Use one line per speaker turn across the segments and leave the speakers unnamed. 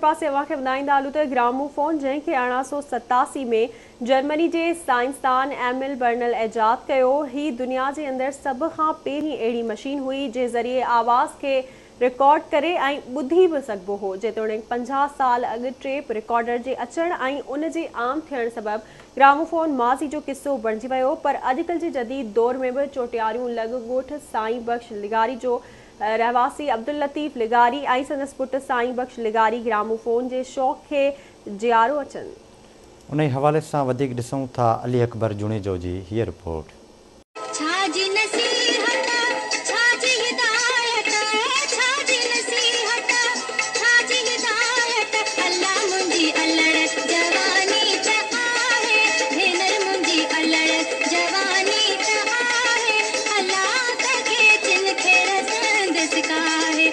पासे ॿुधाईंदा हलूं त ग्रामोफोन जंहिंखे के सौ सतासी में जर्मनी जे सांंसदान एमिल बर्नल एजाद कयो ही दुनिया जे अंदर सब खां पेरी एड़ी मशीन हुई जे ज़रिए आवाज़ के रिकॉर्ड करे ऐं ॿुधी बि सघिबो हो जेतोणीक पंजाहु साल अॻु ट्रेप रिकॉर्डर जे अचणु आई उन जे आम थियण सबबि ग्रामोफोन माज़ी जो किसो बणिजी वियो पर आजकल जे जदीद दौर में भी चोटियारियों लग गोठ साईं बख़्श लिगारी जो रहवासी अब्दुल लतीफ़ लिगारी ऐं सनस पुटु साईं बख़्श लिगारी ग्रामोफोन फोन जे शौक़ खे जियारो अचनि
उन हवाले सां वधीक
ॾिसूं था अली अकबर जुणे जो जी हीअ रिपोर्ट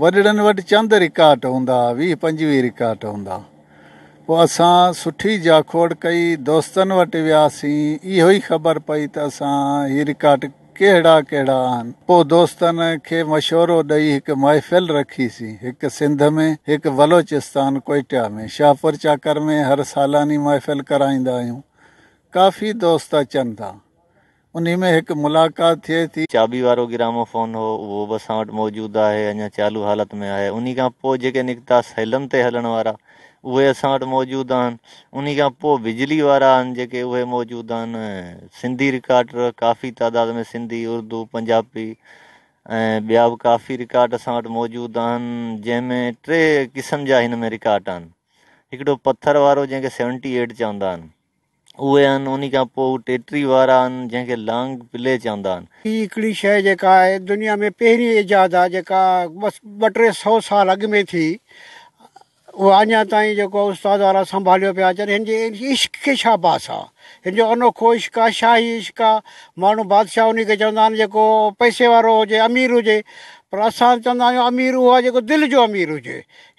वॾड़नि वटि चंद रिकार्ट हूंदा वीह पंजवीह रिकार्ट हूंदा पोइ असां सुठी जाखोड़ कई दोस्तनि वटि वियासीं इहो ई ख़बर पई त असां हीअ रिकॉड कहिड़ा कहिड़ा आहिनि पोइ दोस्तनि खे मशवरो ॾेई हिकु महफ़िल रखीसीं हिकु सिंध में हिकु बलोचिस्तान कोइटिया में शाहपुर चाकर में हर सालानी महफ़िल कराईंदा आहियूं काफ़ी दोस्त अचनि था
उन में हिकु मुलाकात थिए थी चाबी वारो ग्रामोफोन हो उहो बि असां वटि मौजूदु आहे अञा चालू हालत में आहे उन खां पोइ जेके निकिता सैलम ते हलण वारा उहे असां वटि मौजूदु आहिनि उन खां पोइ बिजली वारा आहिनि जेके उहे मौजूद आहिनि सिंधी रिकार्ड काफ़ी तइदाद में सिंधी उर्दू पंजाबी ऐं ॿिया बि काफ़ी रिकार्ड असां वटि मौजूदु आहिनि जंहिंमें टे क़िस्म जा हिन में रिकार्ड आहिनि हिकिड़ो पथर वारो जंहिंखे सेवनटी एट चवंदा आहिनि उहे आहिनि उन खां पोइ टेटरी वारा आहिनि जंहिंखे लॉन्ग प्ले चवंदा आहिनि
हीअ हिकिड़ी शइ जेका आहे दुनिया में पहिरीं ईजाद आहे जेका बसि ॿ टे सौ साल अॻु में थी उहा अञा ताईं जेको उस्ताद वारा संभालियो पिया अचनि हिन जे इश्क खे छा बास आहे हिन जो अनोखो इश्क आहे शाही इश्क आहे माण्हू बादशाह उन खे चवंदा आहिनि जेको पैसे वारो हुजे अमीर हुजे पर असां चवंदा आहियूं अमीर उहो आहे जेको दिलि जो अमीर हुजे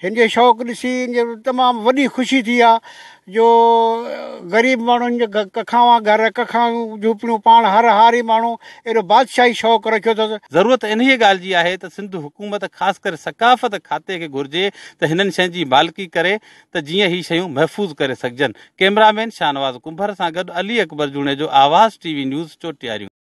हिन जो शौक़ु ॾिसी हिन जो तमामु वॾी ख़ुशी थी आहे जो ग़रीब माण्हुनि जो कखा आहे घर कखाऊं झूपड़ियूं पाण हर हारी माण्हू एॾो बादशाही शौक़ु रखियो अथसि ज़रूरत इन
ई ॻाल्हि जी आहे त सिंधु हुकूमत ख़ासि करे सकाफ़त खाते खे घुरिजे त हिननि शयुनि जी मालिकी करे त जीअं हीअ शयूं महफ़ूज़ करे सघजनि कैमरामैन शाहनवाज़ कुंभर सां गॾु अली अकबर
जूणे जो आवाज़ टी वी न्यूज़ चोटियारियूं